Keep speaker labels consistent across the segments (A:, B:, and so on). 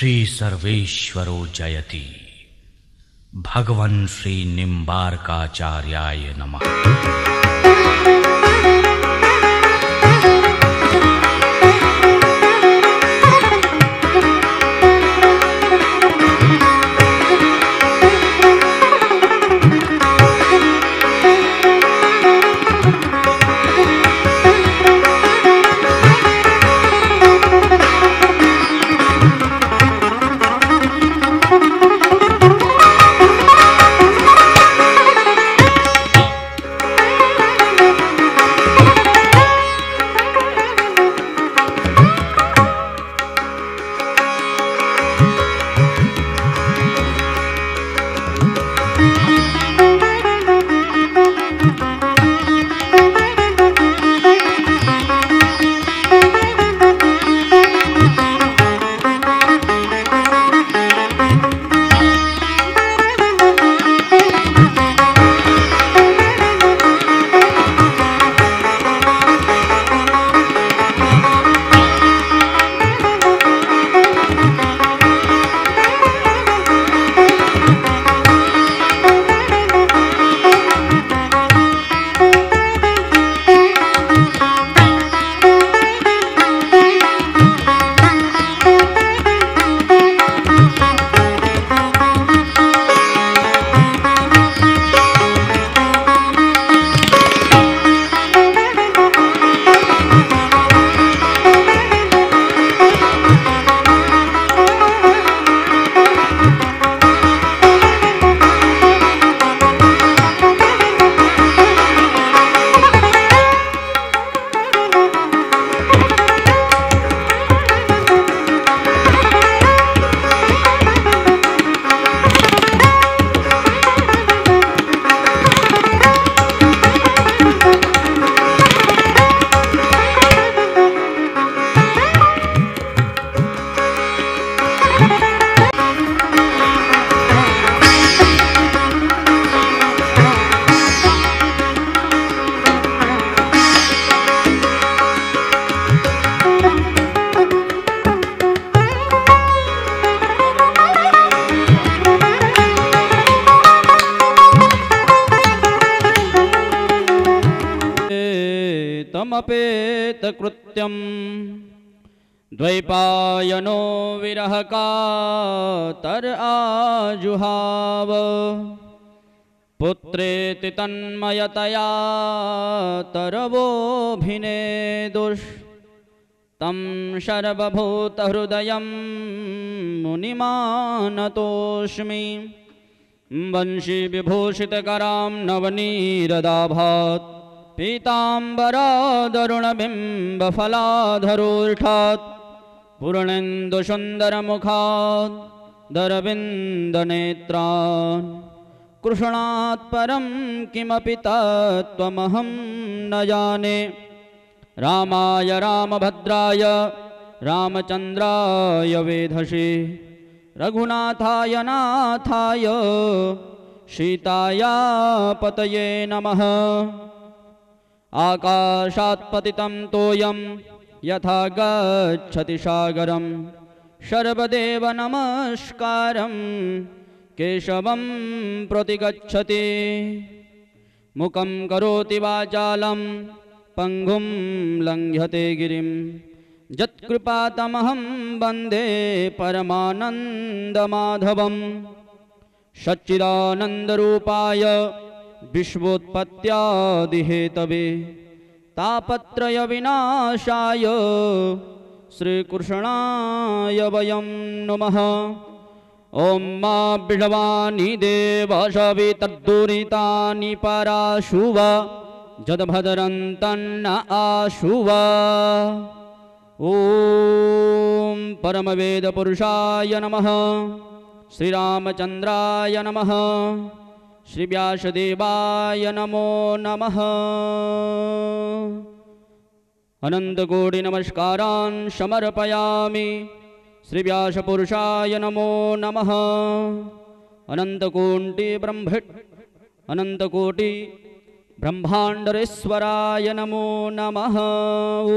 A: श्री सर्वेश्वरो जयति भगवन् श्रीनिम्बार्काचार्याय नमः द्वैपायनो विरह का कातर आजुहाव पुत्रेति तन्मयतया तरवोऽभिनेदुष् तं सर्वभूतहृदयं मुनिमानतोऽस्मि वंशीविभूषितकरां नवनीरदाभात् पीताम्बरादरुणबिम्बफलाधरोष्ठात् पूर्णेन्दुसुन्दरमुखा दरविन्दनेत्रान् कृष्णात् परं किमपि तत्त्वमहं न जाने रामाय रामभद्राय रामचन्द्राय वेधसि रघुनाथाय नाथाय सीताया पतये नमः आकाशात्पतितं पतितं तोयम् यथा गच्छति सागरं शर्वदेव नमस्कारं केशवं प्रति गति मुखं करोति वाचालं पङ्गुं लङ्घ्यते गिरिं यत्कृपातमहं वन्दे परमानन्दमाधवं सच्चिदानन्दरूपाय विश्वोत्पत्त्यादिहेतवे तापत्रयविनाशाय श्रीकृष्णाय वयं नमः ॐ मा भवानि देवशवि तद्दुरितानि पराशुव जदभदरंतन्न आशुव ॐ परमवेदपुरुषाय नमः श्रीरामचन्द्राय नमः શ્રીવ્યાસદેવાય નમો નમઃ અનંતગોડી નમસ્કારાન સમર્પયામિ શ્રીવ્યાસપુરુષાય નમો નમઃ અનંતકોટી બ્રહ્મ અનંતકોટી બ્રહ્માંડરેશ્વરાય નમો નમઃ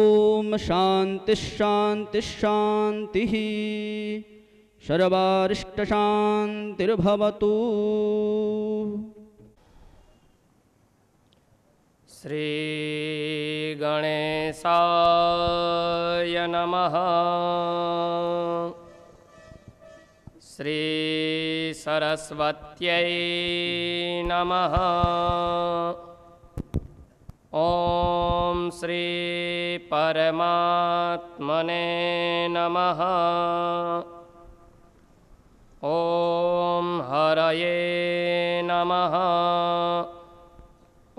A: ઓમ શાંતિ શાંતિ શાંતિ शर्वारिष्टशान्तिर्भवतु
B: श्रीगणेशाय नमः श्रीसरस्वत्यै नमः ॐ श्रीपरमात्मने नमः ॐ हरये नमः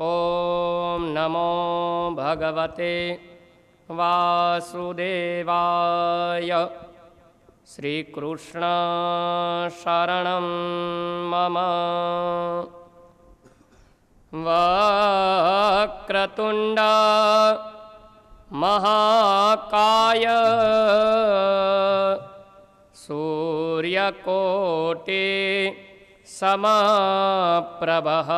B: ॐ नमो भगवते वासुदेवाय श्रीकृष्णशरणं मम महाकाय सूर्यकोटि समप्रभः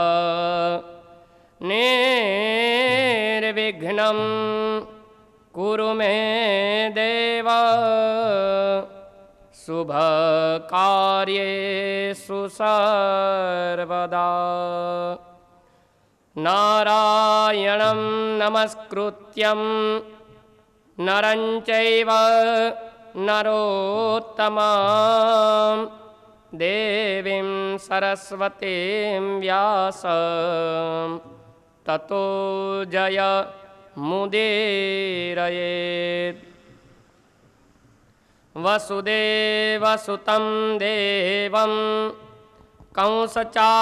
B: नेर्विघ्नं कुरु मे देव शुभकार्ये सुसर्वदा नारायणं नमस्कृत्यं नरञ्चैव नरोत्तमा देवीं सरस्वतीं व्यास ततो जय वसुदे वसुदेवसुतं देवं कंसचारुणमार्दना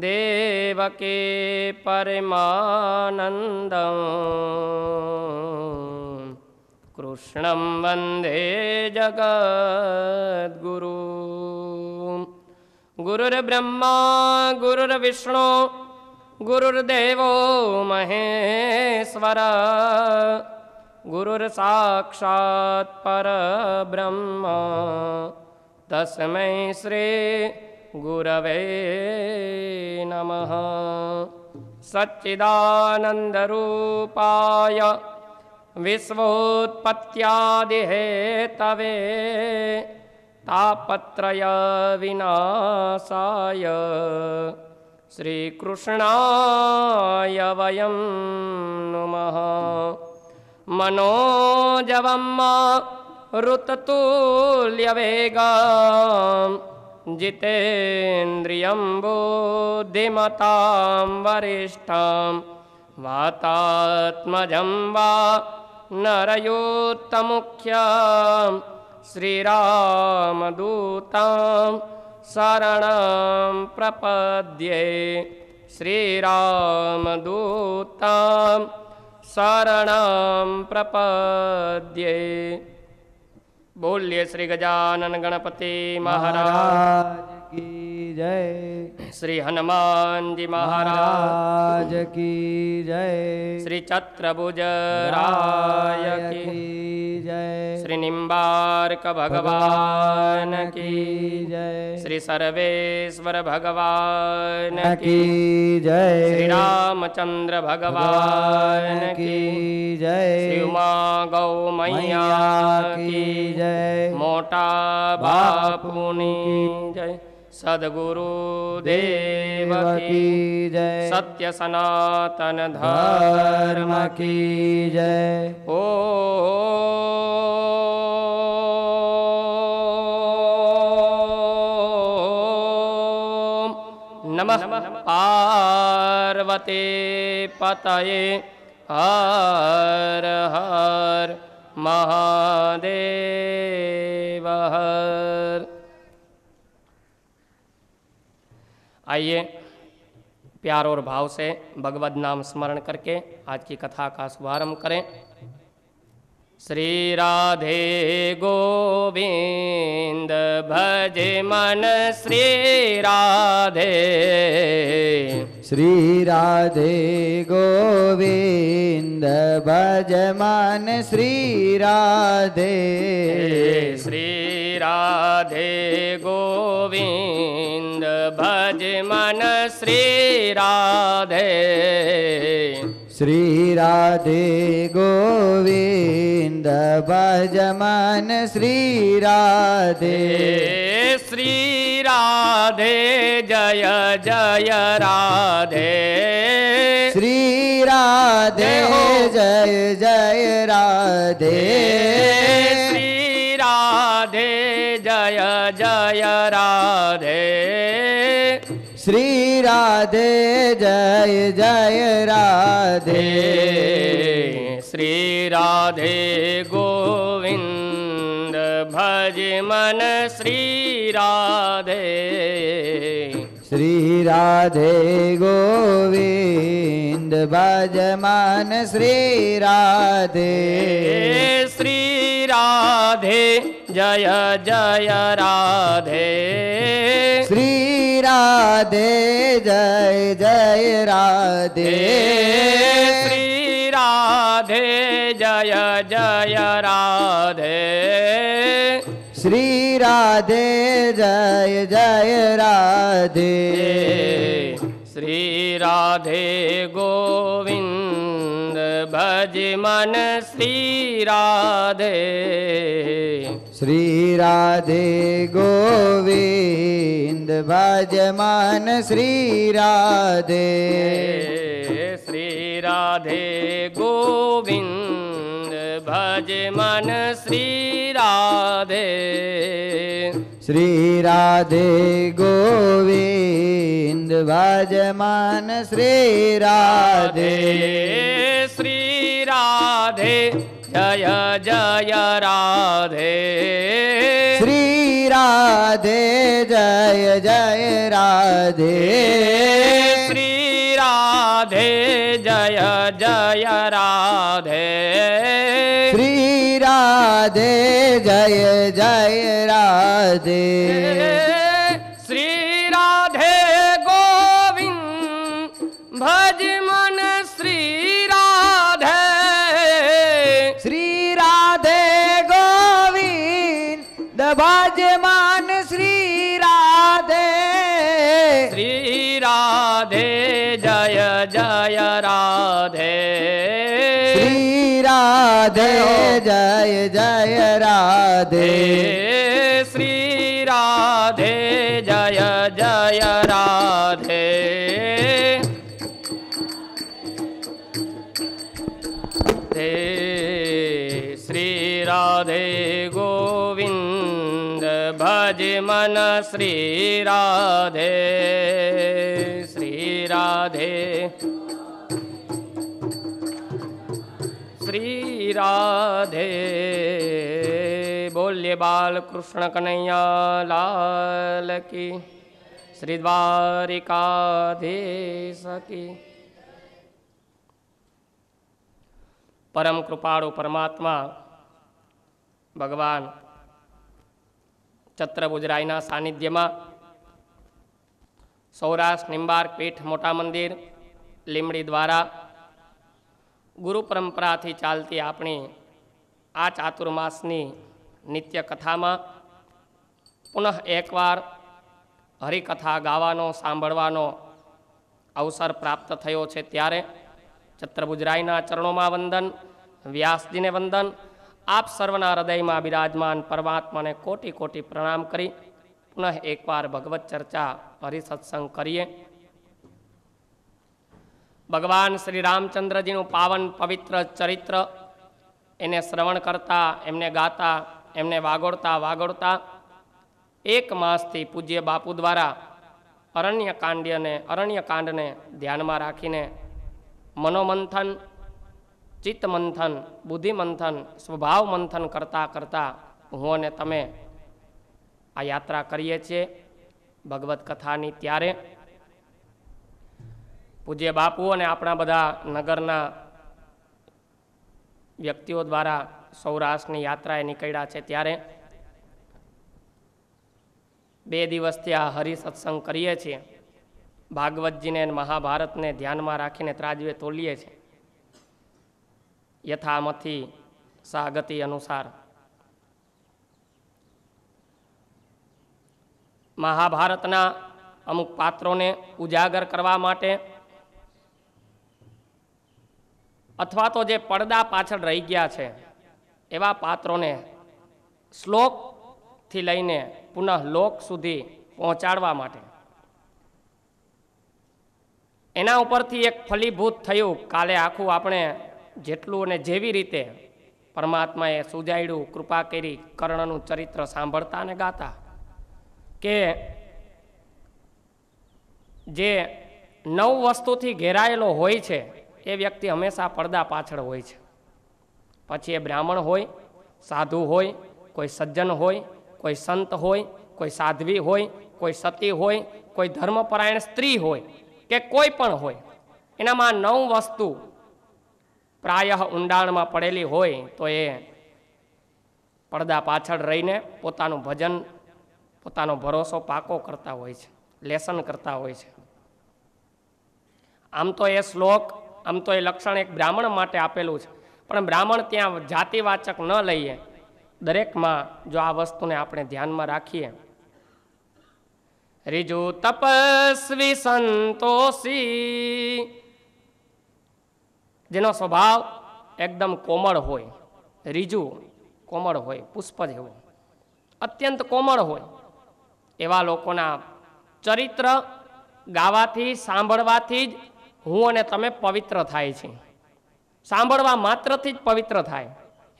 B: देवके परमानन्दं कृष्णं वन्दे जगद्गुरु गुरुर्ब्रह्मा गुरुर्विष्णु गुरुर्देवो महेश्वर परब्रह्म तस्मै श्री गुरवे नमः सच्चिदानन्दरूपाय विश्वोत्पत्यादिहेतवे तापत्रयविनाशाय श्रीकृष्णाय वयं नुमः मनोजवं मा ऋततुल्यवेगा जितेन्द्रियं बुद्धिमतां वरिष्ठां वातात्मजं वा नरयोत्तमुख्यां श्रीरामदूतां शरणं प्रपद्ये श्रीरामदूतां शरणं प्रपद्ये બોલ્ય શ્રી ગજાનન ગણપતિ મહારાજ જય શ્રી હનુમાનજી મહારાજ
C: કી જય
B: શ્રી ચત્રભુજ રાય કી જય શ્રી નિંબાર્ક ભગવાન કી જય શ્રી સર્વેશ્વર ભગવાન
C: કી જય શ્રી
B: રામચંદ્ર ભગવાન કી જય શ્રી ઉમા ગૌ મૈયા કી જય મોટા બાપુની જય સદગુરુદેવ કી જય સત્ય સનાતન ધર્મ
C: કી જય ઓ
B: નમઃ પાર્વતે પતયે હર હર મહાદેવ હર आइए प्यार और भाव से भगवद नाम स्मरण करके आज की कथा का शुभारंभ करें श्री राधे गोविंद भज मन श्री राधे श्री
C: राधे गोविंद भज मन श्री राधे श्री राधे
B: गोविंद ભજ મન શ્રી રાધે શ્રી રાધે ગોવિંદ
C: ભજ મન શ્રી રાધે શ્રી રાધે જય જય રાધે શ્રી રાધે જય જય રાધે શ્રી રાધે જય જય રાધે શ્રી રાધે જય જય રાધે
B: શ્રી રાધે ગોવિંદ ભજ મન શ્રી રાધે શ્રી રાધે
C: ગોવિંદ ભજ મન શ્રી રાધે શ્રી રાધે જય જય રાધે શ્રી રાધે જય જય રાધે શ્રી રાધે જય જય રાધે શ્રી રાધે જય જય રાધે
B: શ્રી રાધે ગોવિંદ ભજ મન શ્રી
C: રાધે श्रीराधे गोविन्द भज म श्रीराधे
B: श्रीराधे गोविन्द भजमान श्री राधे श्रीराधे
C: गोविन्द भजमान श्री राधे श्रीराधे
B: જય
C: જય રાધે શ્રી રાધે જય જય રાધે શ્રી રાધે જય જય રાધે શ્રી રાધે જય જય રાધે રાધે જય જય રાધે શ્રી રાધે જય જય રાધે હે
B: શ્રી રાધે ગોવિંદ ભજ મન શ્રી રાધે શ્રી રાધે राधे बोल्य बाल कृष्ण कन्हैया लाल की श्री द्वारिका दे सकी परम कृपाणु परमात्मा भगवान चत्रभुजरायना सानिध्य में सौराष्ट्र निम्बार्क पीठ मोटा मंदिर लिमड़ी द्वारा ગુરુ પરંપરાથી ચાલતી આપણી આ ચાતુર્માસની નિત્ય કથામાં પુનઃ એકવાર હરિકથા ગાવાનો સાંભળવાનો અવસર પ્રાપ્ત થયો છે ત્યારે ચત્રભુજરાયના ચરણોમાં વંદન વ્યાસજીને વંદન આપ સર્વના હૃદયમાં બિરાજમાન પરમાત્માને કોટી કોટી પ્રણામ કરી પુનઃ એકવાર ભગવત ચર્ચા હરિસત્સંગ કરીએ ભગવાન શ્રી રામચંદ્રજીનું પાવન પવિત્ર ચરિત્ર એને શ્રવણ કરતા એમને ગાતા એમને વાગોળતા વાગોળતા એક માસથી પૂજ્ય બાપુ દ્વારા અરણ્યકાંડ્યને અરણ્યકાંડને ધ્યાનમાં રાખીને મનોમંથન ચિત્તમંથન બુદ્ધિમંથન સ્વભાવ મંથન કરતાં કરતાં હું અને તમે આ યાત્રા કરીએ છીએ ભગવત કથાની ત્યારે પૂજ્ય બાપુ અને આપણા બધા નગરના વ્યક્તિઓ દ્વારા સૌરાષ્ટ્રની યાત્રાએ નીકળ્યા છે ત્યારે બે દિવસથી આ હરિસત્સંગ કરીએ છીએ ભાગવતજીને મહાભારતને ધ્યાનમાં રાખીને ત્રાજવે તોલીએ છીએ યથામથી સાગતિ અનુસાર મહાભારતના અમુક પાત્રોને ઉજાગર કરવા માટે અથવા તો જે પડદા પાછળ રહી ગયા છે એવા પાત્રોને શ્લોકથી લઈને પુનઃ લોક સુધી પહોંચાડવા માટે એના ઉપરથી એક ફલીભૂત થયું કાલે આખું આપણે જેટલું અને જેવી રીતે પરમાત્માએ સુજાયડું કૃપા કરી કર્ણનું ચરિત્ર સાંભળતા અને ગાતા કે જે નવ વસ્તુથી ઘેરાયેલો હોય છે એ વ્યક્તિ હંમેશા પડદા પાછળ હોય છે પછી એ બ્રાહ્મણ હોય સાધુ હોય કોઈ સજ્જન હોય કોઈ સંત હોય કોઈ સાધ્વી હોય કોઈ સતી હોય કોઈ ધર્મપરાયણ સ્ત્રી હોય કે કોઈ પણ હોય એનામાં નવ વસ્તુ પ્રાય ઊંડાણમાં પડેલી હોય તો એ પડદા પાછળ રહીને પોતાનું ભજન પોતાનો ભરોસો પાકો કરતા હોય છે લેસન કરતા હોય છે આમ તો એ શ્લોક આમ તો એ લક્ષણ એક બ્રાહ્મણ માટે આપેલું છે પણ બ્રાહ્મણ ત્યાં જાતિવાચક ન લઈએ દરેકમાં જો આ વસ્તુને આપણે ધ્યાનમાં રાખીએ રીજુ તપસ્વી સંતોષી જેનો સ્વભાવ એકદમ કોમળ હોય રીજુ કોમળ હોય પુષ્પ જેવો અત્યંત કોમળ હોય એવા લોકોના ચરિત્ર ગાવાથી સાંભળવાથી જ હું અને તમે પવિત્ર થાય છે સાંભળવા માત્રથી જ પવિત્ર થાય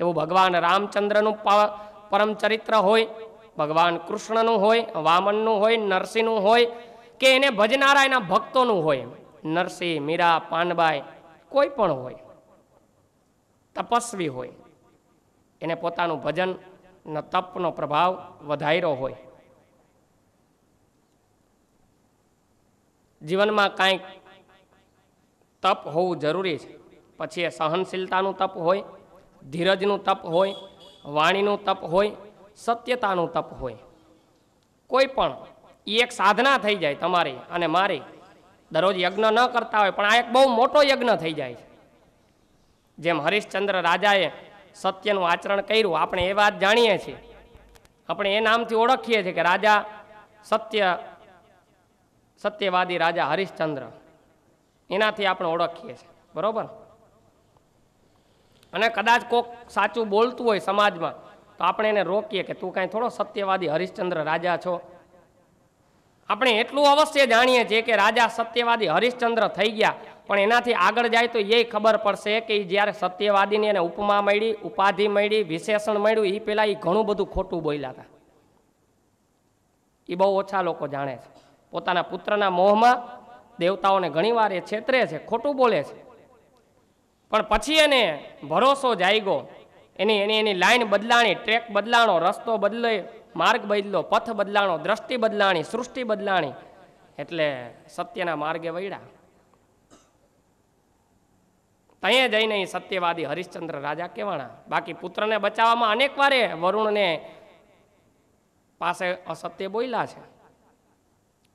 B: એવું ભગવાન રામચંદ્રનું પરમ ચરિત્ર હોય ભગવાન કૃષ્ણનું હોય વામનનું હોય નરસિંહનું હોય કે એને ભજનારા એના ભક્તોનું હોય નરસિંહ મીરા પાનબાઈ કોઈ પણ હોય તપસ્વી હોય એને પોતાનું ભજન ન તપનો પ્રભાવ વધાર્યો હોય જીવનમાં કાંઈક તપ હોવું જરૂરી છે પછી એ સહનશીલતાનું તપ હોય ધીરજનું તપ હોય વાણીનું તપ હોય સત્યતાનું તપ હોય કોઈ પણ એ એક સાધના થઈ જાય તમારી અને મારી દરરોજ યજ્ઞ ન કરતા હોય પણ આ એક બહુ મોટો યજ્ઞ થઈ જાય છે જેમ હરિશ્ચંદ્ર રાજાએ સત્યનું આચરણ કર્યું આપણે એ વાત જાણીએ છીએ આપણે એ નામથી ઓળખીએ છીએ કે રાજા સત્ય સત્યવાદી રાજા હરિશ્ચંદ્ર એનાથી આપણે ઓળખીએ છીએ બરાબર અને કદાચ કોક સાચું બોલતું હોય સમાજમાં તો આપણે એને રોકીએ કે તું કાંઈ થોડો સત્યવાદી હરિશ્ચંદ્ર રાજા છો આપણે એટલું અવશ્ય જાણીએ છીએ કે રાજા સત્યવાદી હરિશ્ચંદ્ર થઈ ગયા પણ એનાથી આગળ જાય તો એ ખબર પડશે કે જ્યારે સત્યવાદીની એને ઉપમા મળી ઉપાધિ મળી વિશેષણ મળ્યું એ પહેલાં એ ઘણું બધું ખોટું બોલ્યા હતા એ બહુ ઓછા લોકો જાણે છે પોતાના પુત્રના મોહમાં દેવતાઓને ઘણીવાર એ છેતરે છે ખોટું બોલે છે પણ પછી એને ભરોસો જાગ્યો એની એની એની લાઈન બદલાણી ટ્રેક બદલાણો રસ્તો બદલાય માર્ગ બદલો પથ બદલાણો દ્રષ્ટિ બદલાણી સૃષ્ટિ બદલાણી એટલે સત્યના માર્ગે વૈડા ત્યાં જઈને એ સત્યવાદી હરિશ્ચંદ્ર રાજા કેવાણા બાકી પુત્રને બચાવવામાં અનેક વારે વરુણને પાસે અસત્ય બોલ્યા છે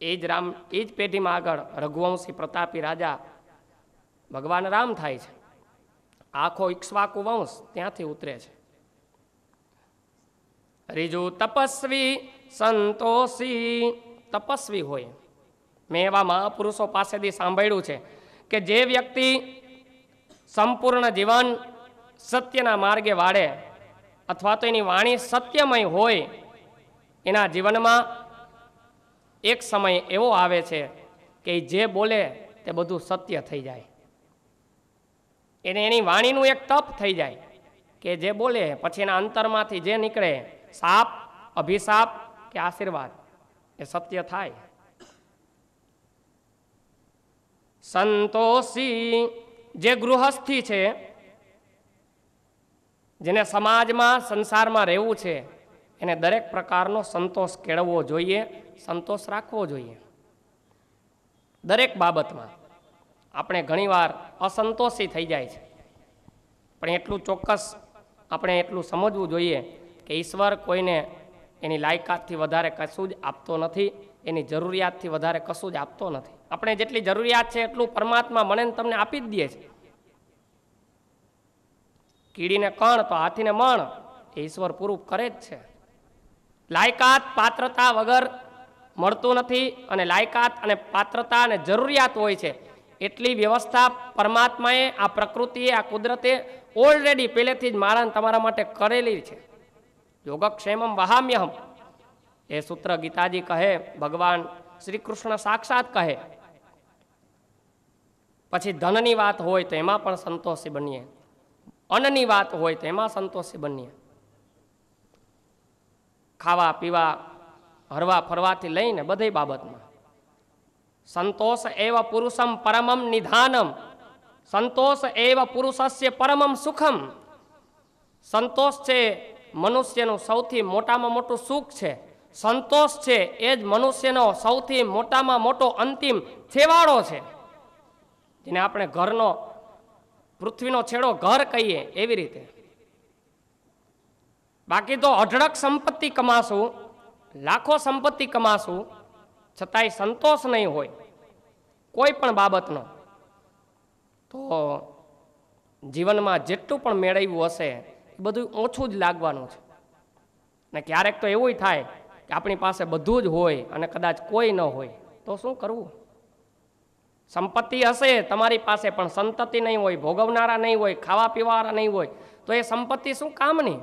B: એ જ રામ એ જ પેઢીમાં આગળ રઘુવંશી પ્રતાપી રાજા ભગવાન રામ થાય છે આખો ઈક્ષ્વાકુ વંશ ત્યાંથી ઉતરે છે રીજુ તપસ્વી સંતોષી તપસ્વી હોય મેં એવા મહાપુરુષો પાસેથી સાંભળ્યું છે કે જે વ્યક્તિ સંપૂર્ણ જીવન સત્યના માર્ગે વાળે અથવા તો એની વાણી સત્યમય હોય એના જીવનમાં એક સમય એવો આવે છે કે જે બોલે તે બધું સત્ય થઈ જાય એને એની વાણીનું એક તપ થઈ જાય કે જે બોલે પછી એના અંતરમાંથી જે નીકળે સાપ અભિશાપ કે આશીર્વાદ એ સત્ય થાય સંતોષી જે ગૃહસ્થી છે જેને સમાજમાં સંસારમાં રહેવું છે એને દરેક પ્રકારનો સંતોષ કેળવવો જોઈએ સંતોષ રાખવો જોઈએ દરેક બાબતમાં આપણે ઘણીવાર અસંતોષી થઈ જાય છે પણ એટલું ચોક્કસ આપણે એટલું સમજવું જોઈએ કે ઈશ્વર કોઈને એની લાયકાતથી વધારે કશું જ આપતો નથી એની જરૂરિયાતથી વધારે કશું જ આપતો નથી આપણે જેટલી જરૂરિયાત છે એટલું પરમાત્મા મને તમને આપી જ દે છે કીડીને કણ તો હાથીને મણ એ ઈશ્વર પૂરું કરે જ છે લાયકાત પાત્રતા વગર મળતું નથી અને લાયકાત અને પાત્રતા અને જરૂરિયાત હોય છે એટલી વ્યવસ્થા પરમાત્માએ આ પ્રકૃતિએ આ કુદરતે ઓલરેડી પહેલેથી જ મારા તમારા માટે કરેલી છે યોગક્ષેમમ વહામ્યહમ એ સૂત્ર ગીતાજી કહે ભગવાન શ્રી કૃષ્ણ સાક્ષાત કહે પછી ધનની વાત હોય તો એમાં પણ સંતોષી બનીએ અન્નની વાત હોય તો એમાં સંતોષી બનીએ ખાવા પીવા હરવા ફરવાથી લઈને બધી બાબતમાં સંતોષ એવ પુરુષમ પરમમ નિધાનમ સંતોષ એવ પુરુષસ્ય પરમમ સુખમ સંતોષ છે મનુષ્યનું સૌથી મોટામાં મોટું સુખ છે સંતોષ છે એ જ મનુષ્યનો સૌથી મોટામાં મોટો અંતિમ છેવાડો છે જેને આપણે ઘરનો પૃથ્વીનો છેડો ઘર કહીએ એવી રીતે બાકી તો અઢળક સંપત્તિ કમાશું લાખો સંપત્તિ કમાશું છતાંય સંતોષ નહીં હોય કોઈ પણ બાબતનો તો જીવનમાં જેટલું પણ મેળવ્યું હશે એ બધું ઓછું જ લાગવાનું છે ને ક્યારેક તો એવું થાય કે આપણી પાસે બધું જ હોય અને કદાચ કોઈ ન હોય તો શું કરવું સંપત્તિ હશે તમારી પાસે પણ સંતતિ નહીં હોય ભોગવનારા નહીં હોય ખાવા પીવાવાળા નહીં હોય તો એ સંપત્તિ શું કામની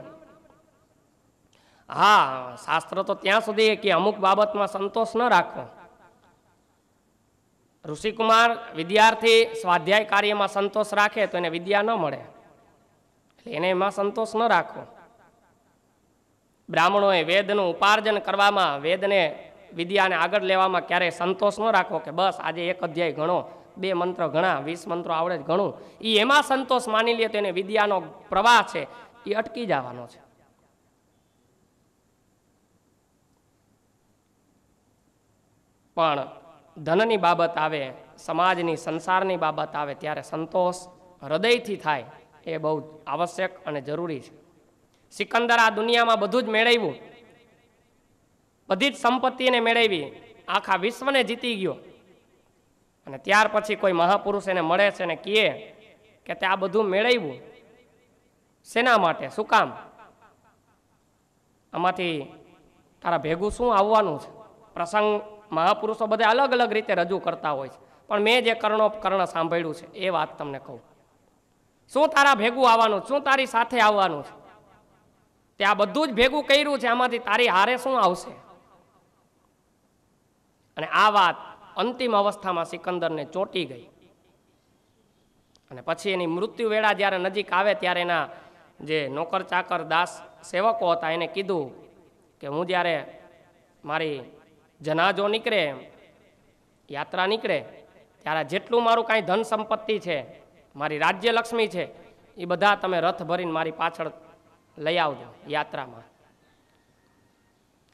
B: હા શાસ્ત્ર તો ત્યાં સુધી કે અમુક બાબતમાં સંતોષ ન રાખો ઋષિકુમાર વિદ્યાર્થી સ્વાધ્યાય કાર્યમાં સંતોષ રાખે તો એને વિદ્યા ન મળે એટલે એને એમાં સંતોષ ન રાખો બ્રાહ્મણોએ વેદનું ઉપાર્જન કરવામાં વેદને વિદ્યાને આગળ લેવામાં ક્યારેય સંતોષ ન રાખો કે બસ આજે એક અધ્યાય ગણો બે મંત્રો ઘણા વીસ મંત્રો આવડે જ ઘણું એ એમાં સંતોષ માની લે તો એને વિદ્યાનો પ્રવાહ છે એ અટકી જવાનો છે પણ ધનની બાબત આવે સમાજની સંસારની બાબત આવે ત્યારે સંતોષ હૃદયથી થાય એ બહુ આવશ્યક અને જરૂરી છે સિકંદર આ દુનિયામાં બધું જ મેળવ્યું બધી જ સંપત્તિને મેળવી આખા વિશ્વને જીતી ગયો અને ત્યાર પછી કોઈ મહાપુરુષ એને મળે છે ને કહે કે તે આ બધું મેળવ્યું શેના માટે શું કામ આમાંથી તારા ભેગું શું આવવાનું છે પ્રસંગ મહાપુરુષો બધા અલગ અલગ રીતે રજૂ કરતા હોય છે પણ મેં જે કર્ણોપકર્ણ સાંભળ્યું છે એ વાત તમને કહું શું તારા ભેગું આવવાનું શું તારી સાથે આવવાનું છે તે આ બધું જ ભેગું કર્યું છે આમાંથી તારી હારે શું આવશે અને આ વાત અંતિમ અવસ્થામાં સિકંદરને ચોંટી ગઈ અને પછી એની મૃત્યુ વેળા જ્યારે નજીક આવે ત્યારે એના જે નોકર ચાકર દાસ સેવકો હતા એને કીધું કે હું જ્યારે મારી જનાજો નીકળે યાત્રા નીકળે ત્યારે જેટલું મારું કાંઈ ધન સંપત્તિ છે મારી રાજ્યલક્ષ્મી છે એ બધા તમે રથ ભરીને મારી પાછળ લઈ આવજો યાત્રામાં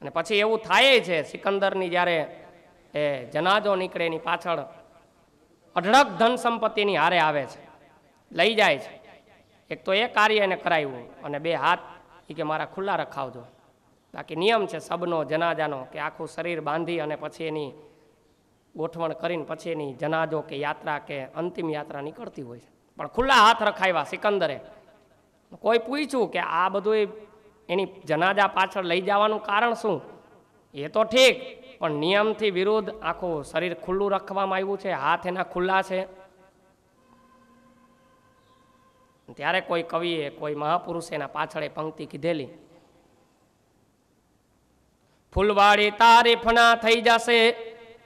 B: અને પછી એવું થાય છે સિકંદરની જ્યારે એ જનાજો નીકળે એની પાછળ અઢળક ધન સંપત્તિની હારે આવે છે લઈ જાય છે એક તો એ કાર્ય એને કરાવ્યું અને બે હાથ એ કે મારા ખુલ્લા રખાવજો બાકી નિયમ છે સબનો જનાજાનો કે આખું શરીર બાંધી અને પછી એની ગોઠવણ કરીને પછી એની જનાજો કે યાત્રા કે અંતિમ યાત્રા નીકળતી હોય છે પણ ખુલ્લા હાથ રખાવ્યા સિકંદરે કોઈ પૂછ્યું કે આ બધું એની જનાજા પાછળ લઈ જવાનું કારણ શું એ તો ઠીક પણ નિયમથી વિરુદ્ધ આખું શરીર ખુલ્લું રાખવામાં આવ્યું છે હાથ એના ખુલ્લા છે ત્યારે કોઈ કવિએ કોઈ મહાપુરુષે એના પાછળ એ પંક્તિ કીધેલી ફૂલવાળી તારીફના થઈ જશે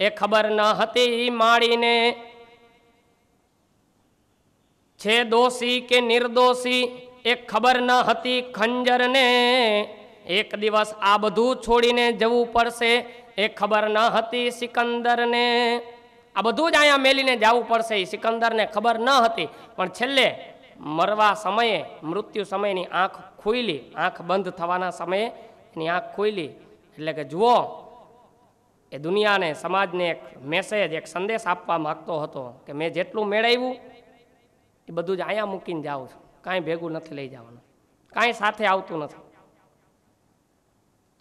B: એ ખબર ન હતી માળીને છે દોષી કે નિર્દોષી એ ખબર ન હતી ખંજરને એક દિવસ આ બધું છોડીને જવું પડશે એ ખબર ન હતી સિકંદરને આ બધું જ અહીંયા મેલીને જવું પડશે એ સિકંદરને ખબર ન હતી પણ છેલ્લે મરવા સમયે મૃત્યુ સમયની આંખ ખોઈલી આંખ બંધ થવાના સમયે એની આંખ ખોઈલી એટલે કે જુઓ એ દુનિયાને સમાજને એક મેસેજ એક સંદેશ આપવા માગતો હતો કે મેં જેટલું મેળવ્યું એ બધું જ અહીંયા મૂકીને જાઉં છું કાંઈ ભેગું નથી લઈ જવાનું કાંઈ સાથે આવતું નથી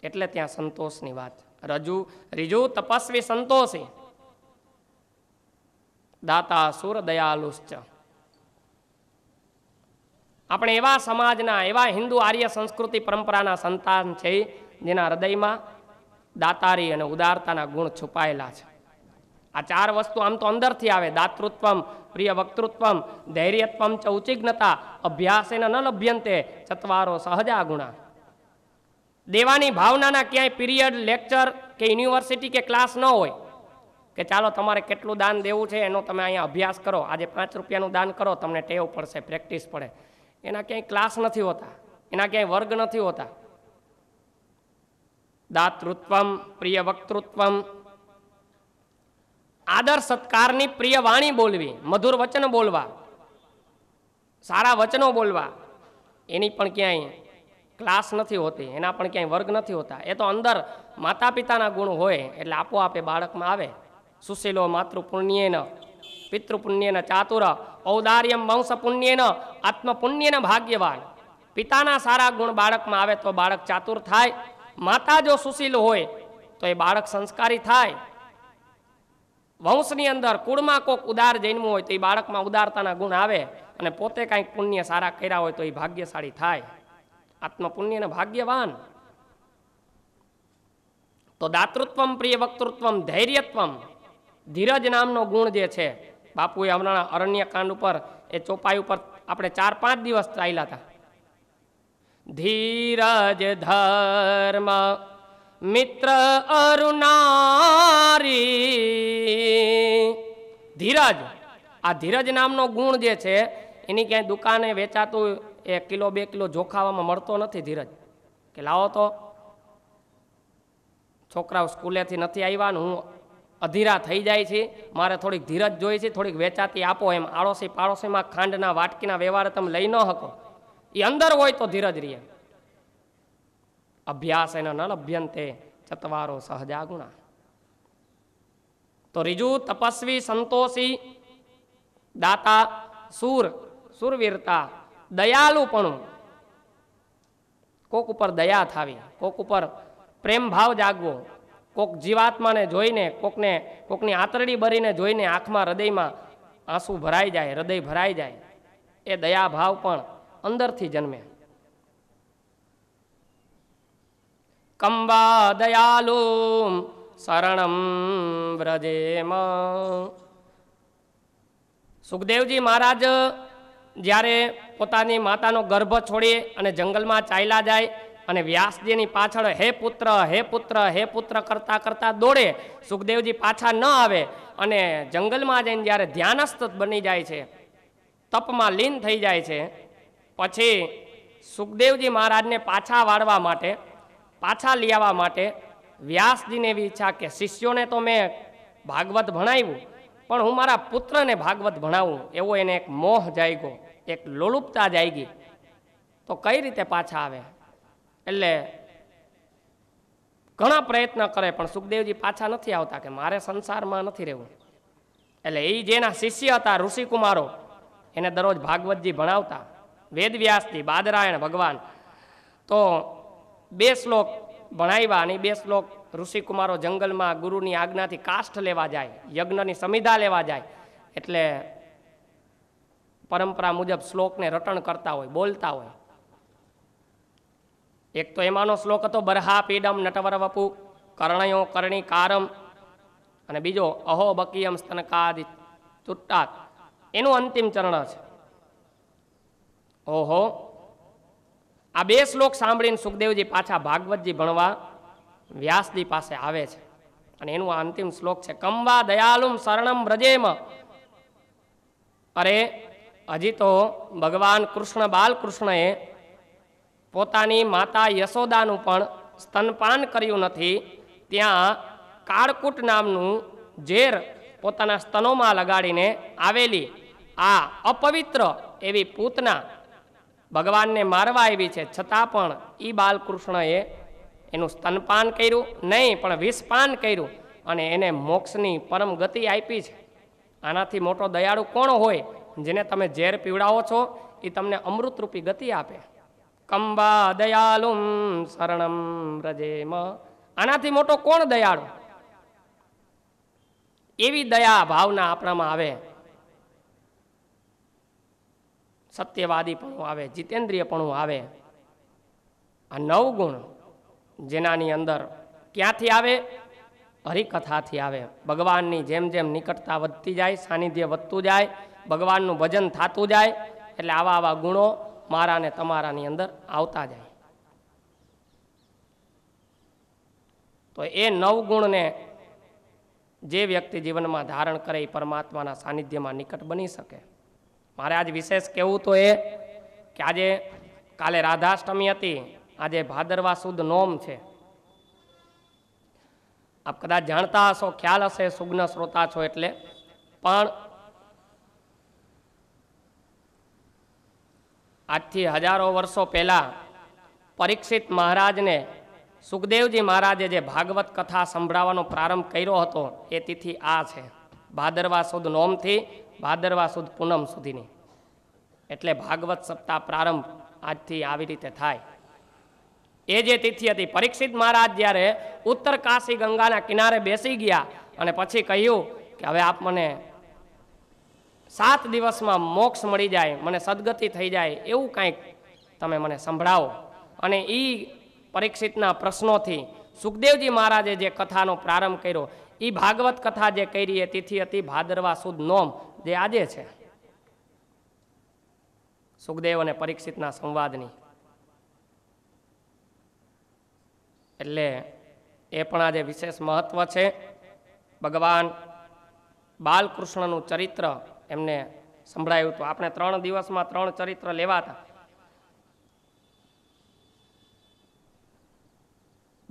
B: એટલે ત્યાં સંતોષની વાત રજુ રીજુ તપસ્વી સંતોષી દાતા સુર દયાલુશ્ચ આપણે એવા સમાજના એવા હિન્દુ આર્ય સંસ્કૃતિ પરંપરાના સંતાન છે જેના હૃદયમાં દાતારી અને ઉદારતાના ગુણ છુપાયેલા છે આ ચાર વસ્તુ આમ તો અંદરથી આવે દાતૃત્વમ પ્રિય વક્તૃત્વમ ધૈર્યત્વમ ચ ઉચિગ્નતા અભ્યાસેન ન લભ્યંતે ચતવારો સહજા ગુણા દેવાની ભાવનાના ક્યાંય પીરિયડ લેક્ચર કે યુનિવર્સિટી કે ક્લાસ ન હોય કે ચાલો તમારે કેટલું દાન દેવું છે એનો તમે અહીંયા અભ્યાસ કરો આજે પાંચ રૂપિયાનું દાન કરો તમને ટેવ પડશે પ્રેક્ટિસ પડે એના ક્યાંય ક્લાસ નથી હોતા એના ક્યાંય વર્ગ નથી હોતા દાતૃત્વમ પ્રિય વક્તૃત્વમ આદર સત્કારની પ્રિય વાણી બોલવી મધુર વચન બોલવા સારા વચનો બોલવા એની પણ ક્યાંય ક્લાસ નથી હોતી એના પણ ક્યાંય વર્ગ નથી હોતા એ તો અંદર માતા પિતાના ગુણ હોય એટલે આપોઆપે બાળકમાં આવે સુશીલો માતૃપુણ્યેન પિતૃપુણ્યેન ચાતુર ઔદાર્યમ વંશ પુણ્યેન આત્મપુણ્યેન ભાગ્યવાન પિતાના સારા ગુણ બાળકમાં આવે તો બાળક ચાતુર થાય માતા જો સુશીલ હોય તો એ બાળક સંસ્કારી થાય વંશની અંદર કુળમાં કોઈક ઉદાર જન્મ્યું હોય તો એ બાળકમાં ઉદારતાના ગુણ આવે અને પોતે કાંઈક પુણ્ય સારા કર્યા હોય તો એ ભાગ્યશાળી થાય આત્મપુણ્ય અને ભાગ્યવાન તો દાતૃત્વમ પ્રિય વક્તૃત્વમ ધૈર્યત્વમ ધીરજ નામનો ગુણ જે છે બાપુએ હમણાં અરણ્યકાંડ ઉપર એ ચોપાઈ ઉપર આપણે ચાર પાંચ દિવસ ચાલ્યા હતા ધીરજ ધર્મ મિત્ર અરુણારી ધીરજ આ ધીરજ નામનો ગુણ જે છે એની ક્યાંય દુકાને વેચાતું એક કિલો બે કિલો જોખાવામાં મળતો નથી ધીરજ કે લાવો તો છોકરાઓ સ્કૂલેથી નથી આવ્યા ને હું અધીરા થઈ જાય છે મારે થોડીક ધીરજ જોઈએ છે થોડીક વેચાતી આપો એમ આડોશી પાડોશીમાં ખાંડના વાટકીના વ્યવહારે તમે લઈ ન શકો એ અંદર હોય તો ધીરજ રહીએ અભ્યાસ એના નલ અભ્યંતે ચતવારો સહજાગુણા તો રીજુ તપસ્વી સંતોષી દાતા સુર સુરવીરતા દયાલુપણું કોક ઉપર દયા થાવી કોક ઉપર પ્રેમ ભાવ જાગવો કોક જીવાત્માને જોઈને કોકને કોકની આંતરડી ભરીને જોઈને આંખમાં હૃદયમાં આંસુ ભરાઈ જાય હૃદય ભરાઈ જાય એ દયા ભાવ પણ અંદરથી જન્મે કંબા દયાલુ શરણમ વ્રજેમ સુખદેવજી મહારાજ જ્યારે પોતાની માતાનો ગર્ભ છોડી અને જંગલમાં ચાલ્યા જાય અને વ્યાસજીની પાછળ હે પુત્ર હે પુત્ર હે પુત્ર કરતા કરતા દોડે સુખદેવજી પાછા ન આવે અને જંગલમાં જઈને જ્યારે ધ્યાનસ્થ બની જાય છે તપમાં લીન થઈ જાય છે પછી સુખદેવજી મહારાજને પાછા વાળવા માટે પાછા લઈ માટે વ્યાસજીને એવી ઈચ્છા કે શિષ્યોને તો મેં ભાગવત ભણાવ્યું પણ હું મારા પુત્રને ભાગવત ભણાવું એવો એને એક મોહ જાગ્યો એક લોલુપતા જાગી તો કઈ રીતે પાછા આવે એટલે ઘણા પ્રયત્ન કરે પણ સુખદેવજી પાછા નથી આવતા કે મારે સંસારમાં નથી રહેવું એટલે એ જેના શિષ્ય હતા ઋષિકુમારો એને દરરોજ ભાગવતજી ભણાવતા વેદવ્યાસથી બાદરાયણ ભગવાન તો બે શ્લોક ભણાવ્યા અને બે શ્લોક ઋષિકુમારો જંગલમાં ગુરુની આજ્ઞાથી કાષ્ઠ લેવા જાય યજ્ઞની સમિધા લેવા જાય એટલે પરંપરા મુજબ શ્લોકને રટણ કરતા હોય બોલતા હોય એક તો એમાંનો શ્લોક હતો બરહા પીડમ નટવર વપુ કરણયો કરણી કારમ અને બીજો અહો બકીયમ સ્તનકાદિ તુટ્ટા એનું અંતિમ ચરણ છે ઓહો આ બે શ્લોક સાંભળીને સુખદેવજી પાછા ભાગવતજી ભણવા વ્યાસજી પાસે આવે છે અને એનું આ અંતિમ શ્લોક છે કંબા દયાલુમ શરણમ વ્રજેમ અરે હજી તો ભગવાન કૃષ્ણ બાલકૃષ્ણએ પોતાની માતા યશોદાનું પણ સ્તનપાન કર્યું નથી ત્યાં કાળકૂટ નામનું ઝેર પોતાના સ્તનોમાં લગાડીને આવેલી આ અપવિત્ર એવી પૂતના ભગવાનને મારવા આવી છે છતાં પણ એ બાલકૃષ્ણએ એનું સ્તનપાન કર્યું નહીં પણ વિષપાન કર્યું અને એને મોક્ષની પરમ ગતિ આપી છે આનાથી મોટો દયાળુ કોણ હોય જેને તમે ઝેર પીવડાવો છો એ તમને અમૃતરૂપી ગતિ આપે કંબા દયાલુમ શરણમ રજેમ આનાથી મોટો કોણ દયાળુ એવી દયા ભાવના આપણામાં આવે સત્યવાદીપણું આવે જીતેન્દ્રિયપણું આવે આ નવ ગુણ જેનાની અંદર ક્યાંથી આવે હરિકથાથી આવે ભગવાનની જેમ જેમ નિકટતા વધતી જાય સાનિધ્ય વધતું જાય ભગવાનનું ભજન થતું જાય એટલે આવા આવા ગુણો મારા ને તમારાની અંદર આવતા જાય તો એ નવ ગુણને જે વ્યક્તિ જીવનમાં ધારણ કરે એ પરમાત્માના સાનિધ્યમાં નિકટ બની શકે મારે આજ વિશેષ કહેવું તો એ કે આજે કાલે રાધાષ્ટમી હતી આજે ભાદરવા સુદ નોમ છે આપ કદાચ જાણતા હશો ખ્યાલ હશે સુગ્ન શ્રોતા છો એટલે પણ આજથી હજારો વર્ષો પહેલા પરીક્ષિત મહારાજને સુખદેવજી મહારાજે જે ભાગવત કથા સંભળાવવાનો પ્રારંભ કર્યો હતો એ તિથિ આ છે ભાદરવા સુદ નોમથી ભાદરવા સુદ પૂનમ સુધીની એટલે ભાગવત સપ્તાહ પ્રારંભ આજથી આવી રીતે થાય એ જે તિથિ હતી પરીક્ષિત મહારાજ જ્યારે ઉત્તર કાશી ગંગાના કિનારે બેસી ગયા અને પછી કહ્યું કે હવે આપ મને સાત દિવસમાં મોક્ષ મળી જાય મને સદગતિ થઈ જાય એવું કંઈક તમે મને સંભળાવો અને એ પરીક્ષિતના પ્રશ્નોથી સુખદેવજી મહારાજે જે કથાનો પ્રારંભ કર્યો એ ભાગવત કથા જે કરી એ તિથિ હતી ભાદરવા સુદ નોમ જે આજે છે સુખદેવ અને પરીક્ષિતના સંવાદની એટલે એ પણ આજે વિશેષ મહત્વ છે ભગવાન બાલકૃષ્ણનું ચરિત્ર એમને સંભળાયું હતું આપણે ત્રણ દિવસમાં ત્રણ ચરિત્ર લેવાતા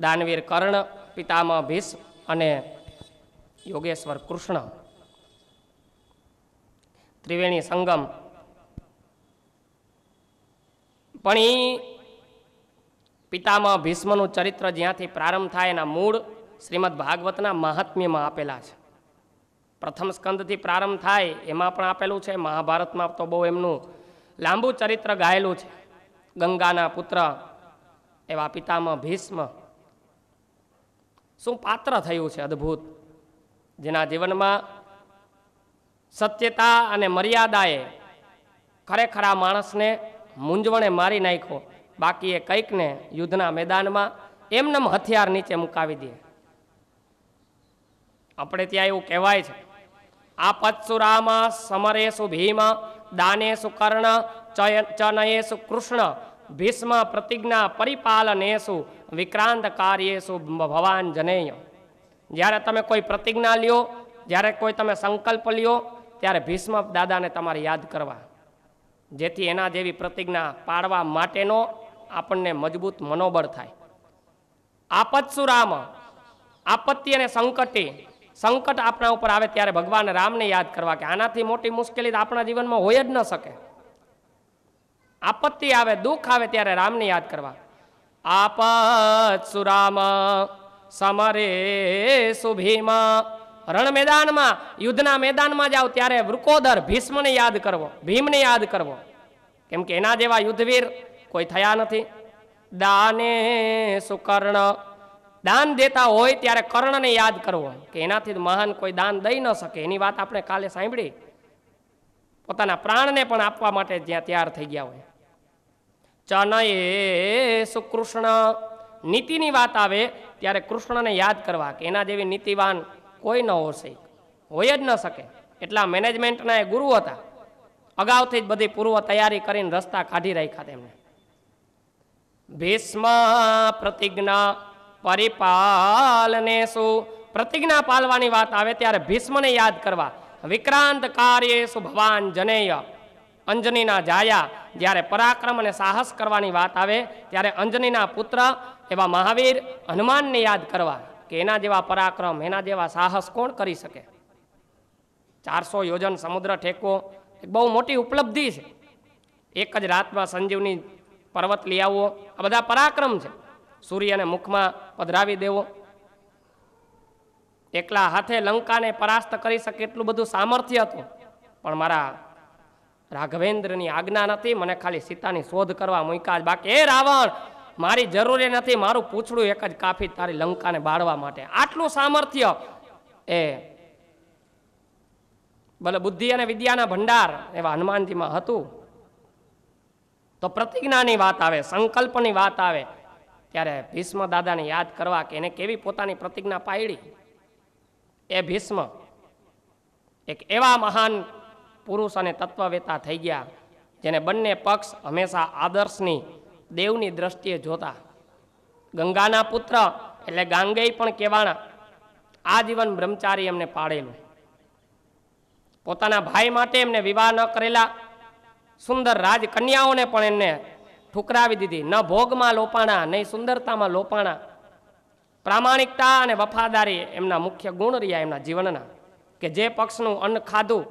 B: દાનવીર કર્ણ પિતામહ ભીષ્મ અને યોગેશ્વર કૃષ્ણ ત્રિવેણી સંગમ પણ એ પિતામાં ભીષ્મનું ચરિત્ર જ્યાંથી પ્રારંભ થાય એના મૂળ શ્રીમદ ભાગવતના મહાત્મ્યમાં આપેલા છે પ્રથમ સ્કંદથી પ્રારંભ થાય એમાં પણ આપેલું છે મહાભારતમાં તો બહુ એમનું લાંબુ ચરિત્ર ગાયેલું છે ગંગાના પુત્ર એવા પિતામાં ભીષ્મ શું પાત્ર થયું છે અદ્ભુત જેના જીવનમાં સત્યતા અને મર્યાદાએ ખરેખર આ માણસને મૂંઝવણે મારી નાખ્યો બાકી એ કંઈકને યુદ્ધના મેદાનમાં એમનેમ હથિયાર નીચે મુકાવી દે આપણે ત્યાં એવું કહેવાય છે આ પત્સુરામ સમરેશુ ભીમ દાનેશુ કર્ણ ચનયેશુ કૃષ્ણ ભીષ્મ પ્રતિજ્ઞા પરિપાલનેશુ વિક્રાંત કાર્યેશુ ભવાન જનેય જ્યારે તમે કોઈ પ્રતિજ્ઞા લ્યો જ્યારે કોઈ તમે સંકલ્પ લ્યો ત્યારે ભીષ્મ દાદાને તમારે યાદ કરવા જેથી એના જેવી પ્રતિજ્ઞા પાડવા માટેનો આપણને મજબૂત મનોબળ થાય આપત્સુરામ આપત્તિ અને સંકટે સંકટ આપણા ઉપર આવે ત્યારે ભગવાન રામને યાદ કરવા કે આનાથી મોટી મુશ્કેલી આપણા જીવનમાં હોય જ ન શકે આપત્તિ આવે દુઃખ આવે ત્યારે રામને યાદ કરવા આપત્સુ રામ સમરે સુભીમા રણ મેદાનમાં યુદ્ધના મેદાનમાં જાઓ ત્યારે વૃકોદર ભીષ્મને યાદ કરવો ભીમને યાદ કરવો કેમ કે એના જેવા યુદ્ધવીર કોઈ થયા નથી દાને સુકર્ણ દાન દેતા હોય ત્યારે કર્ણને યાદ કરવો કે એનાથી મહાન કોઈ દાન દઈ ન શકે એની વાત આપણે કાલે સાંભળી પોતાના પ્રાણને પણ આપવા માટે જ્યાં તૈયાર થઈ ગયા હોય ચનયે સુકૃષ્ણ નીતિની વાત આવે ત્યારે કૃષ્ણને યાદ કરવા કે એના જેવી નીતિવાન કોઈ ન હોશે હોય જ ન શકે એટલા મેનેજમેન્ટના એ ગુરુ હતા અગાઉથી જ બધી પૂર્વ તૈયારી કરીને રસ્તા કાઢી રાખ્યા તેમણે ભીષ્મ પ્રતિજ્ઞા પરિપાલને શું પ્રતિજ્ઞા પાલવાની વાત આવે ત્યારે ભીષ્મને યાદ કરવા વિક્રાંત કાર્ય શું ભવાન જનેય અંજનીના જાયા જ્યારે પરાક્રમ અને સાહસ કરવાની વાત આવે ત્યારે અંજનીના પુત્ર એવા મહાવીર હનુમાનને યાદ કરવા કે એના જેવા પરાક્રમ એના જેવા સાહસ કોણ કરી શકે ચારસો યોજન સમુદ્ર ઠેકવો એક બહુ મોટી ઉપલબ્ધિ છે એક જ રાતમાં સંજીવની પર્વત લઈ આવવો આ બધા પરાક્રમ છે સૂર્યને મુખમાં પધરાવી દેવો એકલા હાથે લંકાને પરાસ્ત કરી શકે એટલું બધું સામર્થ્ય હતું પણ મારા રાઘવેન્દ્રની આજ્ઞા નથી મને ખાલી સીતાની શોધ કરવા મૂક્યા બાકી એ રાવણ મારી જરૂરી નથી મારું પૂછડું એક જ કાફી તારી લંકાને બાળવા માટે આટલું સામર્થ્ય એ ભલે બુદ્ધિ અને વિદ્યાના ભંડાર એવા હનુમાનજીમાં હતું તો પ્રતિજ્ઞાની વાત આવે સંકલ્પની વાત આવે ત્યારે ભીષ્મ દાદાને યાદ કરવા કે એને કેવી પોતાની પ્રતિજ્ઞા પાડી એ ભીષ્મ એક એવા મહાન પુરુષ અને તત્વવેતા થઈ ગયા જેને બંને પક્ષ હંમેશા આદર્શની દેવની દ્રષ્ટિએ જોતા ગંગાના પુત્ર એટલે ગાંગેય પણ કહેવાના આજીવન બ્રહ્મચારી એમને પાડેલું પોતાના ભાઈ માટે એમને વિવાહ ન કરેલા સુંદર રાજકન્યાઓને પણ એમને ઠુકરાવી દીધી ન ભોગમાં લોપાણા નહીં સુંદરતામાં લોપાણા પ્રામાણિકતા અને વફાદારી એમના મુખ્ય ગુણ રહ્યા એમના જીવનના કે જે પક્ષનું અન્ન ખાધું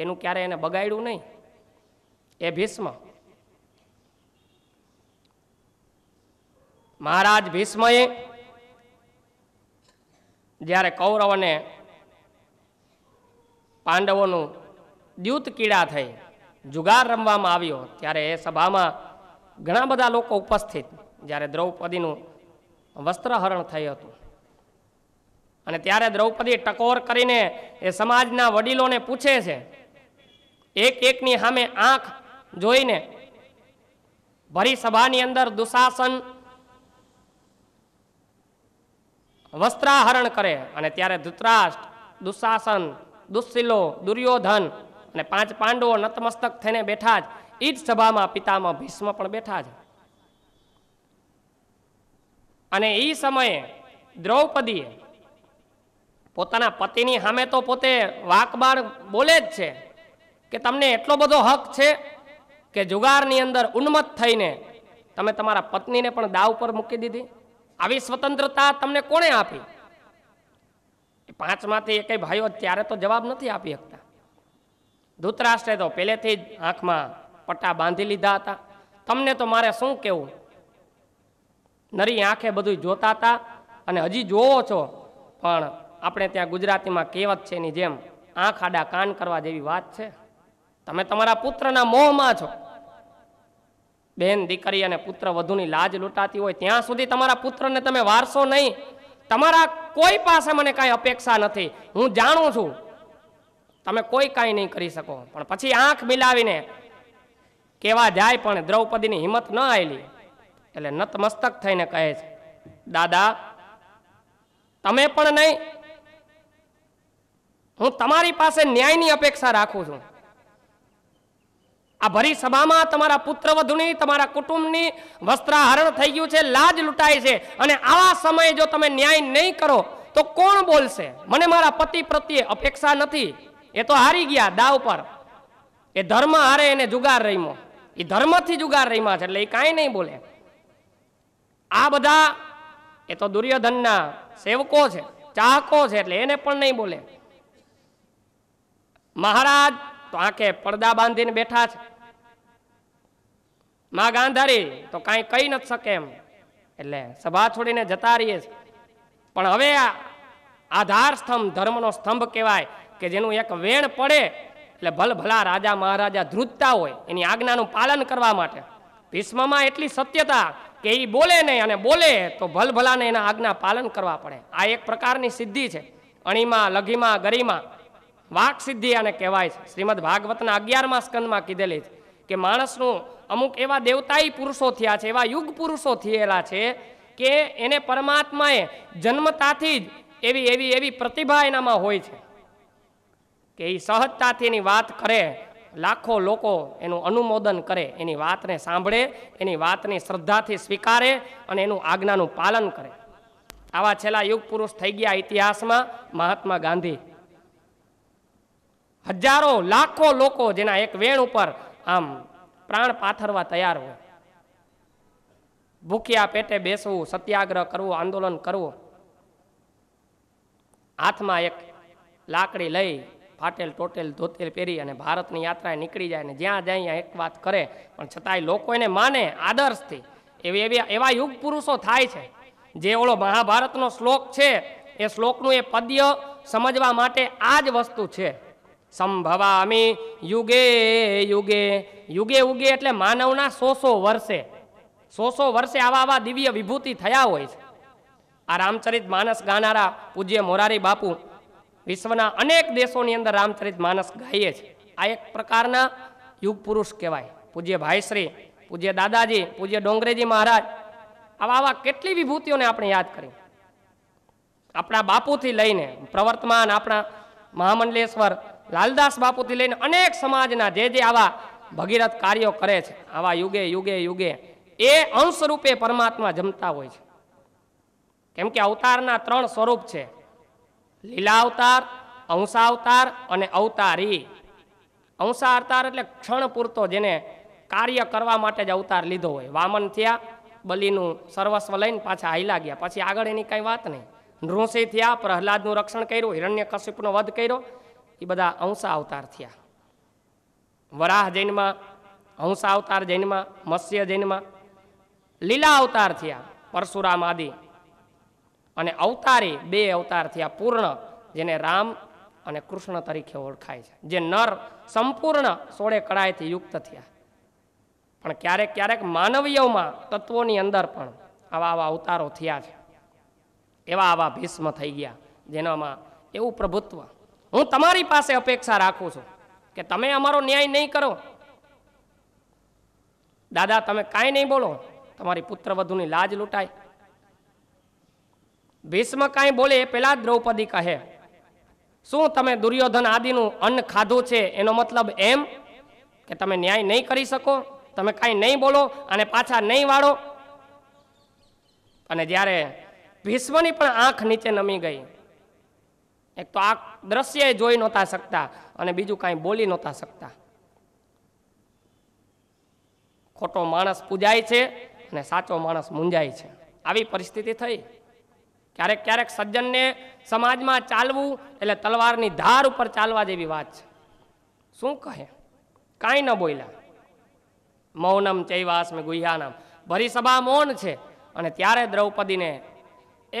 B: એનું ક્યારેય એને બગાડ્યું નહીં એ ભીષ્મ મહારાજ ભીષ્મએ જ્યારે કૌરવને પાંડવોનું દ્યુત કીડા થઈ જુગાર રમવામાં આવ્યો ત્યારે એ સભામાં ઘણા બધા લોકો ઉપસ્થિત જ્યારે દ્રૌપદીનું વસ્ત્રહરણ થયું હતું અને ત્યારે દ્રૌપદી ટકોર કરીને એ સમાજના વડીલોને પૂછે છે એક એકની સામે આંખ જોઈને ભરી સભાની અંદર દુશાસન વસ્ત્રાહરણ કરે અને ત્યારે ધૃતરાષ્ટ્ર દુશાસન દુશીલો દુર્યોધન અને પાંચ પાંડવો નતમસ્તક થઈને બેઠા જ એ જ સભામાં પિતામાં ભીષ્મ પણ બેઠા છે અને એ સમયે દ્રૌપદીએ પોતાના પતિની સામે તો પોતે વાકબાર બોલે જ છે કે તમને એટલો બધો હક છે કે જુગારની અંદર ઉન્મત થઈને તમે તમારા પત્નીને પણ દાવ પર મૂકી દીધી આવી સ્વતંત્રતા તમને કોણે આપી પાંચમાંથી એકે ભાઈઓ ત્યારે તો જવાબ નથી આપી શકતા ધૂતરાષ્ટ્રે તો પહેલેથી જ આંખમાં પટ્ટા બાંધી લીધા હતા તમને તો મારે શું કેવું નરી આંખે બધું જોતા હતા અને હજી જોવો છો પણ આપણે ત્યાં ગુજરાતીમાં કહેવત છે એની જેમ આંખ આડા કાન કરવા જેવી વાત છે તમે તમારા પુત્રના મોહમાં છો બેન દીકરી અને પુત્ર વધુની લાજ લૂંટાતી હોય ત્યાં સુધી તમારા પુત્રને તમે વારસો નહીં તમારા કોઈ પાસે મને કાંઈ અપેક્ષા નથી હું જાણું છું તમે કોઈ કાંઈ નહીં કરી શકો પણ પછી આંખ મિલાવીને કેવા જાય પણ દ્રૌપદીની હિંમત ન આવેલી એટલે નતમસ્તક થઈને કહે છે દાદા તમે પણ નહીં હું તમારી પાસે ન્યાયની અપેક્ષા રાખું છું આ ભરી સભામાં તમારા પુત્રવધુની તમારા કુટુંબની વસ્ત્રાહરણ થઈ ગયું છે લાજ લૂંટાય છે અને આવા સમયે જો તમે ન્યાય નહીં કરો તો કોણ બોલશે મને મારા પતિ પ્રત્યે અપેક્ષા નથી એ તો હારી ગયા દાવ પર એ ધર્મ હારે એને જુગાર રમ્યો એ ધર્મથી જુગાર રમ્યા છે એટલે એ કાંઈ નહીં બોલે આ બધા એ તો દુર્યોધનના સેવકો છે ચાહકો છે એટલે એને પણ નહીં બોલે મહારાજ તો આંખે પડદા બાંધીને બેઠા છે માં ગાંધારી તો કાંઈ કહી નથી શકે એમ એટલે સભા છોડીને જતા રહીએ પણ હવે આ આધાર સ્તંભ ધર્મનો સ્તંભ કહેવાય કે જેનું એક વેણ પડે એટલે ભલભલા રાજા મહારાજા ધ્રુજતા હોય એની આજ્ઞાનું પાલન કરવા માટે ભીષ્મમાં એટલી સત્યતા કે એ બોલે નહીં અને બોલે તો ભલભલાને એના આજ્ઞા પાલન કરવા પડે આ એક પ્રકારની સિદ્ધિ છે અણીમાં લઘીમાં ગરીમાં વાક સિદ્ધિ આને કહેવાય છે શ્રીમદ ભાગવતના અગિયારમા સ્કંદમાં કીધેલી છે કે માણસનું અમુક એવા દેવતાઈ પુરુષો થયા છે એવા યુગ પુરુષો થયેલા છે કે એને પરમાત્માએ જન્મતાથી જ એવી એવી એવી પ્રતિભા એનામાં હોય છે કે એ સહજતાથી એની વાત કરે લાખો લોકો એનું અનુમોદન કરે એની વાતને સાંભળે એની વાતની શ્રદ્ધાથી સ્વીકારે અને એનું આજ્ઞાનું પાલન કરે આવા છેલ્લા યુગ પુરુષ થઈ ગયા ઇતિહાસમાં મહાત્મા ગાંધી હજારો લાખો લોકો જેના એક વેણ ઉપર આમ પ્રાણ પાથરવા તૈયાર હોય ભૂખ્યા પેટે બેસવું સત્યાગ્રહ કરવો આંદોલન કરવું હાથમાં એક લાકડી લઈ ફાટેલ ટોટેલ ધોતેલ પહેરી અને ભારતની યાત્રાએ નીકળી જાય ને જ્યાં જાય એક વાત કરે પણ છતાંય લોકો એને માને આદર્શથી એવી એવી એવા યુગ પુરુષો થાય છે જે ઓળો મહાભારતનો શ્લોક છે એ શ્લોકનું એ પદ્ય સમજવા માટે આ જ વસ્તુ છે સંભવામી યુગે યુગે યુગે યુગે એટલે માનવના સો સો વર્ષે સો સો વર્ષે આવા આવા દિવ્ય વિભૂતિ થયા હોય છે આ રામચરિત માનસ ગાનારા પૂજ્ય મોરારી બાપુ વિશ્વના અનેક દેશોની અંદર રામચરિત માનસ ગાઈએ છે આ એક પ્રકારના યુગ પુરુષ કહેવાય પૂજ્ય ભાઈશ્રી પૂજ્ય દાદાજી પૂજ્ય ડોંગરેજી મહારાજ આવા આવા કેટલી વિભૂતિઓને આપણે યાદ કરી આપણા બાપુથી લઈને પ્રવર્તમાન આપણા મહામંડલેશ્વર લાલદાસ બાપુથી લઈને અનેક સમાજના જે જે આવા ભગીરથ કાર્યો કરે છે આવા યુગે યુગે યુગે એ અંશ રૂપે પરમાત્મા જમતા હોય છે કેમ કે અવતારના ત્રણ સ્વરૂપ છે લીલા અવતાર અવતાર અને અવતારી અવતાર એટલે ક્ષણ પૂરતો જેને કાર્ય કરવા માટે જ અવતાર લીધો હોય વામન થયા બલિનું સર્વસ્વ લઈને પાછા હાઈલા ગયા પછી આગળ એની કાંઈ વાત નહીં નૃસિંહ થયા પ્રહલાદનું રક્ષણ કર્યું હિરણ્ય કશ્યપનો વધ કર્યો એ બધા અંશ અવતાર થયા વરાહ જૈનમાં હંસ અવતાર જૈનમાં મત્સ્ય જૈનમાં લીલા અવતાર થયા પરશુરામ આદિ અને અવતારે બે અવતાર થયા પૂર્ણ જેને રામ અને કૃષ્ણ તરીકે ઓળખાય છે જે નર સંપૂર્ણ સોળે કળાએથી યુક્ત થયા પણ ક્યારેક ક્યારેક માનવીયોમાં તત્વોની અંદર પણ આવા આવા અવતારો થયા છે એવા આવા ભીષ્મ થઈ ગયા જેનામાં એવું પ્રભુત્વ હું તમારી પાસે અપેક્ષા રાખું છું કે તમે અમારો ન્યાય નહીં કરો દાદા તમે કાંઈ નહીં બોલો તમારી પુત્રવધુની લાજ લૂંટાય ભીષ્મ કાંઈ બોલે એ પહેલાં દ્રૌપદી કહે શું તમે દુર્યોધન આદિનું અન્ન ખાધું છે એનો મતલબ એમ કે તમે ન્યાય નહીં કરી શકો તમે કાંઈ નહીં બોલો અને પાછા નહીં વાળો અને જ્યારે ભીષ્મની પણ આંખ નીચે નમી ગઈ એક તો આ દ્રશ્ય જોઈ નહોતા શકતા અને બીજું કાંઈ બોલી નહોતા શકતા ખોટો માણસ પૂજાય છે અને સાચો માણસ મૂંઝાય છે આવી પરિસ્થિતિ થઈ ક્યારેક ક્યારેક સજ્જનને સમાજમાં ચાલવું એટલે તલવારની ધાર ઉપર ચાલવા જેવી વાત છે શું કહે કાંઈ ન બોલ્યા મૌનમ ચૈવાસમે ગુહ્યાનમ ભરી સભા મૌન છે અને ત્યારે દ્રૌપદીને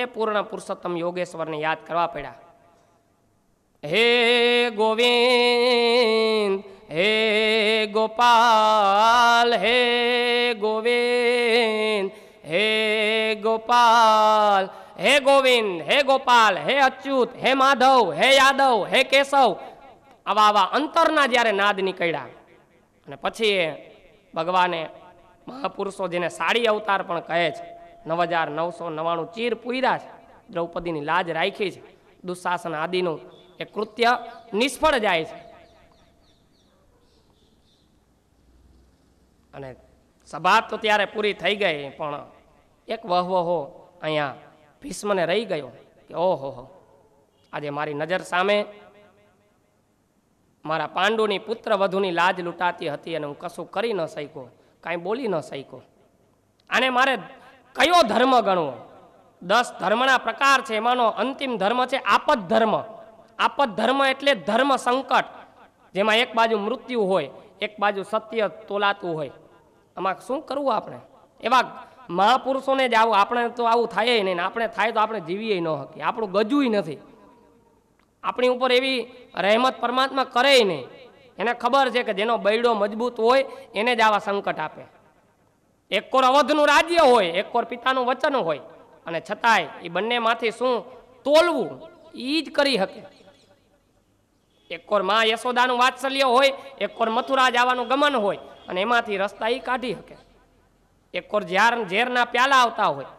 B: એ પૂર્ણ પુરુષોત્તમ યોગેશ્વરને યાદ કરવા પડ્યા હે ગોવિંદ હે ગોપાલ હે ગોવિંદ હે ગોપાલ હે ગોવિંદ હે ગોપાલ હે અચ્યુત હે માધવ હે યાદવ હે કેશવ આવા આવા અંતરના જ્યારે નાદ નીકળ્યા અને પછી એ ભગવાને મહાપુરુષો જેને સાડી અવતાર પણ કહે છે નવ હજાર નવસો નવ્વાણું ચીર પૂર્યા છે દ્રૌપદીની લાજ રાખી છે દુશાસન આદિનું એ કૃત્ય નિષ્ફળ જાય છે અને સભા તો ત્યારે પૂરી થઈ ગઈ પણ એક વહવહો અહીંયા ભીષ્મને રહી ગયો કે ઓહો હો આજે મારી નજર સામે મારા પાંડુની પુત્ર વધુની લાજ લૂંટાતી હતી અને હું કશું કરી ન શક્યો કાંઈ બોલી ન શક્યો આને મારે કયો ધર્મ ગણવો દસ ધર્મના પ્રકાર છે એમાંનો અંતિમ ધર્મ છે આપદ ધર્મ આપદ ધર્મ એટલે ધર્મ સંકટ જેમાં એક બાજુ મૃત્યુ હોય એક બાજુ સત્ય તોલાતું હોય આમાં શું કરવું આપણે એવા મહાપુરુષોને જ આવું આપણે તો આવું થાય નહીં આપણે થાય તો આપણે જીવીએ ન શકીએ આપણું ગજુય નથી આપણી ઉપર એવી રહેમત પરમાત્મા કરે નહીં એને ખબર છે કે જેનો બૈડો મજબૂત હોય એને જ આવા સંકટ આપે એક કોર અવધનું રાજ્ય હોય એક કોર પિતાનું વચન હોય અને છતાંય એ બંનેમાંથી શું તોલવું એ જ કરી શકે એક કોર માં યશોદાનું વાત્સલ્ય હોય એક કોર મથુરા જવાનું ગમન હોય અને એમાંથી રસ્તા એ કાઢી શકે એક કોર ઝેરના પ્યાલા આવતા હોય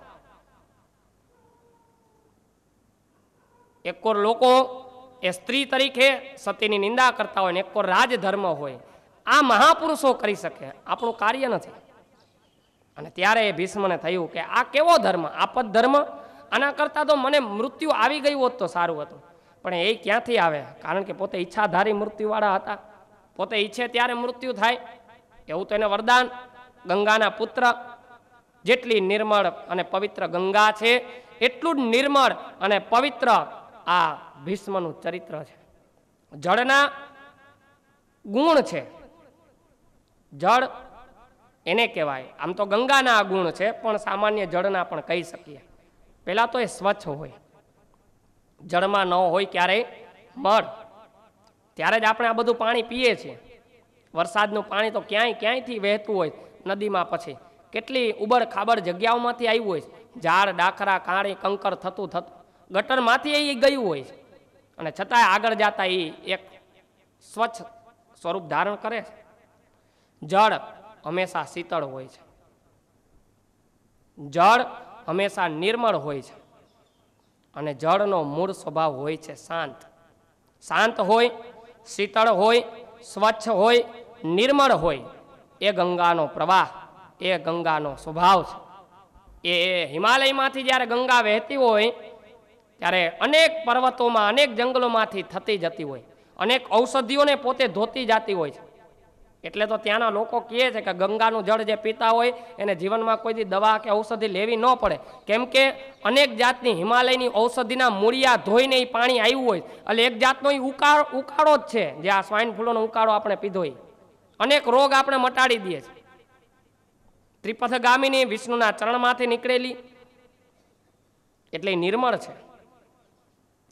B: એકોર લોકો એ સ્ત્રી તરીકે સતીની નિંદા કરતા હોય ને એકોર કોર રાજધર્મ હોય આ મહાપુરુષો કરી શકે આપણું કાર્ય નથી અને ત્યારે એ ભીષ્મને થયું કે આ કેવો ધર્મ આપદ ધર્મ આના કરતાં તો મને મૃત્યુ આવી ગયું હોત તો સારું હતું પણ એ ક્યાંથી આવે કારણ કે પોતે ઈચ્છાધારી મૃત્યુવાળા હતા પોતે ઈચ્છે ત્યારે મૃત્યુ થાય એવું તો એને વરદાન ગંગાના પુત્ર જેટલી નિર્મળ અને પવિત્ર ગંગા છે એટલું જ નિર્મળ અને પવિત્ર આ ભીષ્મનું ચરિત્ર છે જળના ગુણ છે જળ એને કહેવાય આમ તો ગંગાના ગુણ છે પણ સામાન્ય જળના પણ કહી શકીએ પહેલાં તો એ સ્વચ્છ હોય જળમાં ન હોય ક્યારેય મળ ત્યારે જ આપણે આ બધું પાણી પીએ છીએ વરસાદનું પાણી તો ક્યાંય ક્યાંયથી વહેતું હોય નદીમાં પછી કેટલી ઉબડ ખાબડ જગ્યાઓમાંથી આવ્યું હોય ઝાડ ડાખરા કાણે કંકર થતું થતું ગટરમાંથી એ ગયું હોય છે અને છતાંય આગળ જતા એ એક સ્વચ્છ સ્વરૂપ ધારણ કરે છે જળ હંમેશા શીતળ હોય છે જળ હંમેશા નિર્મળ હોય છે અને જળનો મૂળ સ્વભાવ હોય છે શાંત શાંત હોય શીતળ હોય સ્વચ્છ હોય નિર્મળ હોય એ ગંગાનો પ્રવાહ એ ગંગાનો સ્વભાવ છે એ હિમાલયમાંથી જ્યારે ગંગા વહેતી હોય ત્યારે અનેક પર્વતોમાં અનેક જંગલોમાંથી થતી જતી હોય અનેક ઔષધિઓને પોતે ધોતી જતી હોય છે એટલે તો ત્યાંના લોકો કહે છે કે ગંગાનું જળ જે પીતા હોય એને જીવનમાં કોઈ દવા કે ઔષધિ લેવી ન પડે કેમ કે અનેક જાતની હિમાલયની ઔષધિના મૂળિયા ધોઈને એ પાણી આવ્યું હોય એટલે એક જાતનો એ ઉકાળો ઉકાળો જ છે જે આ સ્વાઇન ફ્લૂનો ઉકાળો આપણે પીધો એ અનેક રોગ આપણે મટાડી દઈએ છીએ ત્રિપથ ગામીની વિષ્ણુના ચરણમાંથી નીકળેલી એટલે નિર્મળ છે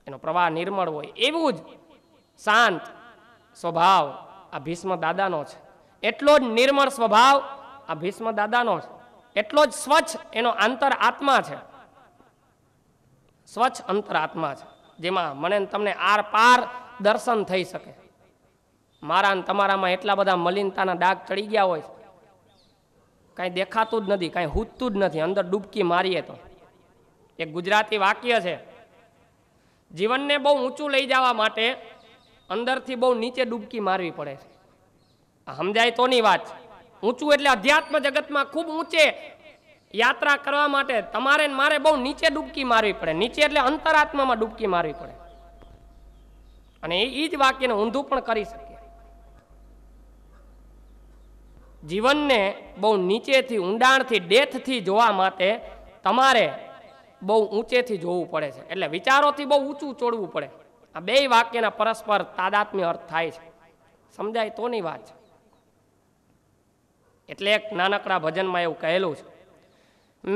B: એનો પ્રવાહ નિર્મળ હોય એવું જ શાંત સ્વભાવ આ ભીષ્મ દાદાનો છે એટલો જ નિર્મળ સ્વભાવ આ ભીષ્મ દાદાનો છે એટલો જ સ્વચ્છ એનો આંતર આત્મા છે સ્વચ્છ અંતર આત્મા છે જેમાં મને તમને આર પાર દર્શન થઈ શકે મારા તમારામાં એટલા બધા મલિનતાના ડાઘ ચડી ગયા હોય કાંઈ દેખાતું જ નથી કાંઈ હૂતતું જ નથી અંદર ડૂબકી મારીએ તો એક ગુજરાતી વાક્ય છે જીવનને બહુ ઊંચું લઈ જવા માટે અંદરથી બહુ નીચે ડૂબકી મારવી પડે છે સમજાય તોની વાત ઊંચું એટલે અધ્યાત્મ જગતમાં ખૂબ ઊંચે યાત્રા કરવા માટે તમારે મારે બહુ નીચે ડૂબકી મારવી પડે નીચે એટલે અંતરાત્મામાં ડૂબકી મારવી પડે અને એ જ વાક્યને ઊંધું પણ કરી શકીએ જીવનને બહુ નીચેથી ઊંડાણથી ડેથથી જોવા માટે તમારે બહુ ઊંચેથી જોવું પડે છે એટલે વિચારોથી બહુ ઊંચું ચોડવું પડે આ બે વાક્યના પરસ્પર તાદાત્મ્ય અર્થ થાય છે સમજાય તોની વાત છે એટલે નાનકડા ભજનમાં એવું કહેલું છે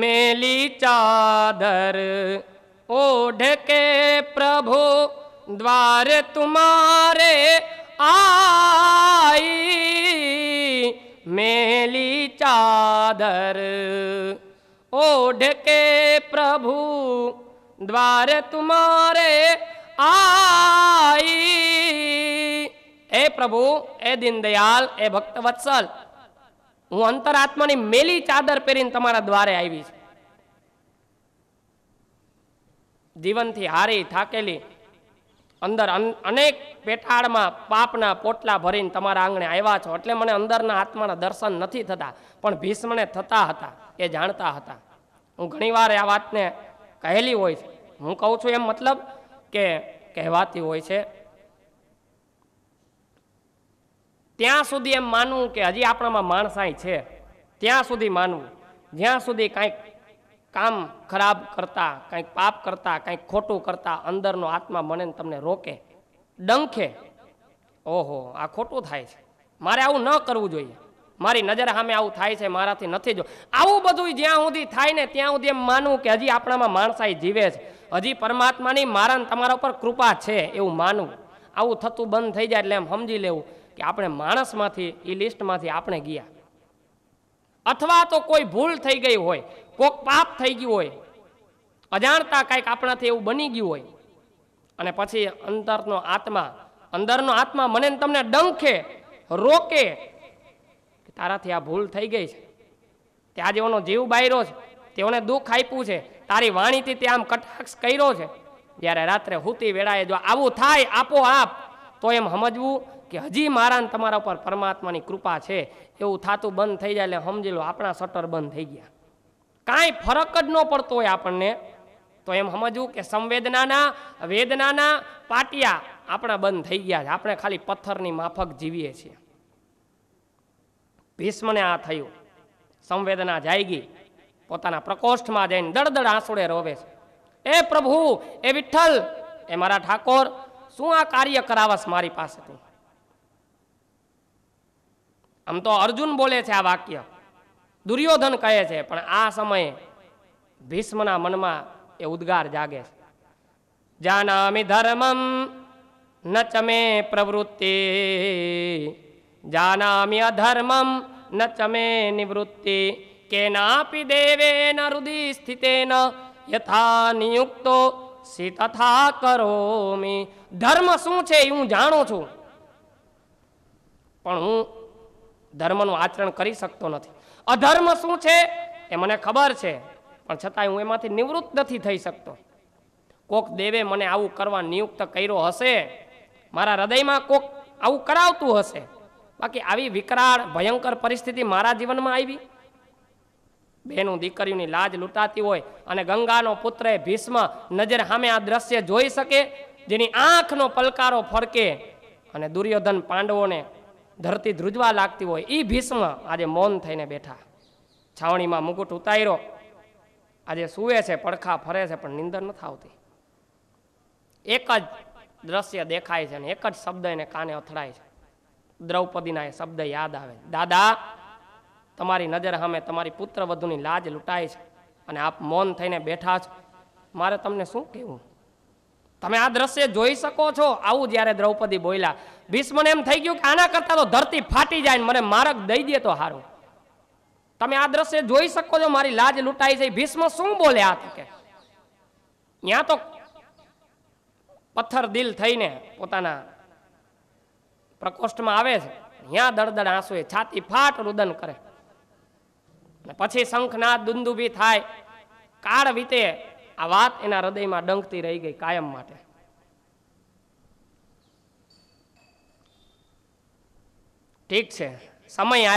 B: મેલી ચાદર ઓઢકે પ્રભુ દ્વાર તુમારે આઈ મેલી ચાદર ઓઢકે પ્રભુ દ્વાર તુમારે આઈ એ પ્રભુ એ દિનદયાલ એ ભક્તવત્સલ હું અંતરાત્માની મેલી ચાદર પહેરીને તમારા દ્વારે આવી છું જીવનથી હારી થાકેલી અંદર અનેક પેટાળમાં પાપના પોટલા ભરીને તમારા આંગણે આવ્યા છો એટલે મને અંદરના આત્માના દર્શન નથી થતા પણ ભીષ્મને થતા હતા એ જાણતા હતા હું ઘણીવાર આ વાતને કહેલી હોય છે હું કહું છું એમ મતલબ કે કહેવાતી હોય છે ત્યાં સુધી એમ માનવું કે હજી આપણામાં માણસાઈ છે ત્યાં સુધી માનવું જ્યાં સુધી કાંઈક કામ ખરાબ કરતા કાંઈક પાપ કરતા કાંઈક ખોટું કરતા અંદરનો આત્મા મને તમને રોકે ડંખે ઓહો આ ખોટું થાય છે મારે આવું ન કરવું જોઈએ મારી નજર સામે આવું થાય છે મારાથી નથી જો આવું બધું જ્યાં સુધી થાય ને ત્યાં સુધી એમ માનવું કે હજી આપણામાં માણસાઈ જીવે છે હજી પરમાત્માની મારા તમારા ઉપર કૃપા છે એવું માનવું આવું થતું બંધ થઈ જાય એટલે એમ સમજી લેવું કે આપણે માણસમાંથી એ લિસ્ટમાંથી આપણે ગયા અથવા તો કોઈ ભૂલ થઈ ગઈ હોય કોક પાપ થઈ ગયું હોય અજાણતા કંઈક આપણાથી એવું બની ગયું હોય અને પછી અંતરનો આત્મા અંદરનો આત્મા મને તમને ડંખે રોકે તારાથી આ ભૂલ થઈ ગઈ છે ત્યાં આજે જીવ બાયરો છે તેઓને દુઃખ આપ્યું છે તારી વાણીથી તે આમ કટાક્ષ કર્યો છે જ્યારે રાત્રે હુતી વેળાએ જો આવું થાય આપોઆપ તો એમ સમજવું કે હજી મારા ને તમારા ઉપર પરમાત્માની કૃપા છે એવું થતું બંધ થઈ જાય એટલે સમજી લો આપણા શટર બંધ થઈ ગયા કાંઈ ફરક જ ન પડતો હોય આપણને તો એમ સમજવું કે સંવેદનાના વેદનાના પાટિયા આપણા બંધ થઈ ગયા છે આપણે ખાલી પથ્થરની માફક જીવીએ છીએ ભીષ્મને આ થયું સંવેદના જાયગી પોતાના પ્રકોષ્ઠમાં જઈને દળદળ આંસુડે રોવે છે એ પ્રભુ એ વિઠ્ઠલ એ મારા ઠાકોર શું આ કાર્ય કરાવશ મારી પાસેથી આમ તો અર્જુન બોલે છે આ વાક્ય દુર્યોધન કહે છે પણ આ સમયે ભીષ્મના મનમાં એ ઉદ્ગાર જાગે છે જાનામિ ધર્મમ ન ચમે પ્રવૃત્તિ જાનામી અધર્મમ ન ચ મે નિવૃત્તિ કેનાપી દેવેન હૃદય સ્થિતેન યથા નિયુક્તો સી તથા કરોમી ધર્મ શું છે એ હું જાણું છું પણ હું ધર્મનું આચરણ કરી શકતો નથી અધર્મ શું છે એ મને ખબર છે પણ છતાંય હું એમાંથી નિવૃત્ત નથી થઈ શકતો કોક દેવે મને આવું કરવા નિયુક્ત કર્યો હશે મારા હૃદયમાં કોક આવું કરાવતું હશે બાકી આવી વિકરાળ ભયંકર પરિસ્થિતિ મારા જીવનમાં આવી બેનું દીકરીઓની લાજ લૂંટાતી હોય અને ગંગાનો પુત્ર ભીષ્મ નજર સામે આ દ્રશ્ય જોઈ શકે જેની આંખનો પલકારો ફરકે અને દુર્યોધન પાંડવોને ધરતી ધ્રુજવા લાગતી હોય એ ભીષ્મ આજે મૌન થઈને બેઠા છાવણીમાં મુકુટ ઉતાર્યો આજે સૂવે છે પડખા ફરે છે પણ નિંદર નથી આવતી એક જ દ્રશ્ય દેખાય છે અને એક જ શબ્દ એને કાને અથડાય છે દ્રૌપદીના એ શબ્દ યાદ આવે દાદા તમારી નજર સામે તમારી પુત્ર વધુની લાજ લૂંટાય છે અને આપ મૌન થઈને બેઠા છો મારે તમને શું કહેવું તમે આ દ્રશ્ય જોઈ શકો છો આવું જયારે દ્રૌપદી બોલ્યા ભીષ્મને એમ થઈ ગયું કે આના કરતા તો ધરતી ફાટી જાય મને મારક દઈ દે તો હારું તમે આ દ્રશ્ય જોઈ શકો છો મારી લાજ લૂંટાઈ છે ભીષ્મ શું બોલે આ કે ત્યાં તો પથ્થર દિલ થઈને પોતાના પ્રકોષ્ઠમાં આવે છે ત્યાં દળદળ આંસુ એ છાતી ફાટ રુદન કરે પછી શંખના દુંદુભી થાય કાળ વીતે આ વાત એના હૃદયમાં ડંકતી રહી ગઈ કાયમ માટે ઠીક છે સમય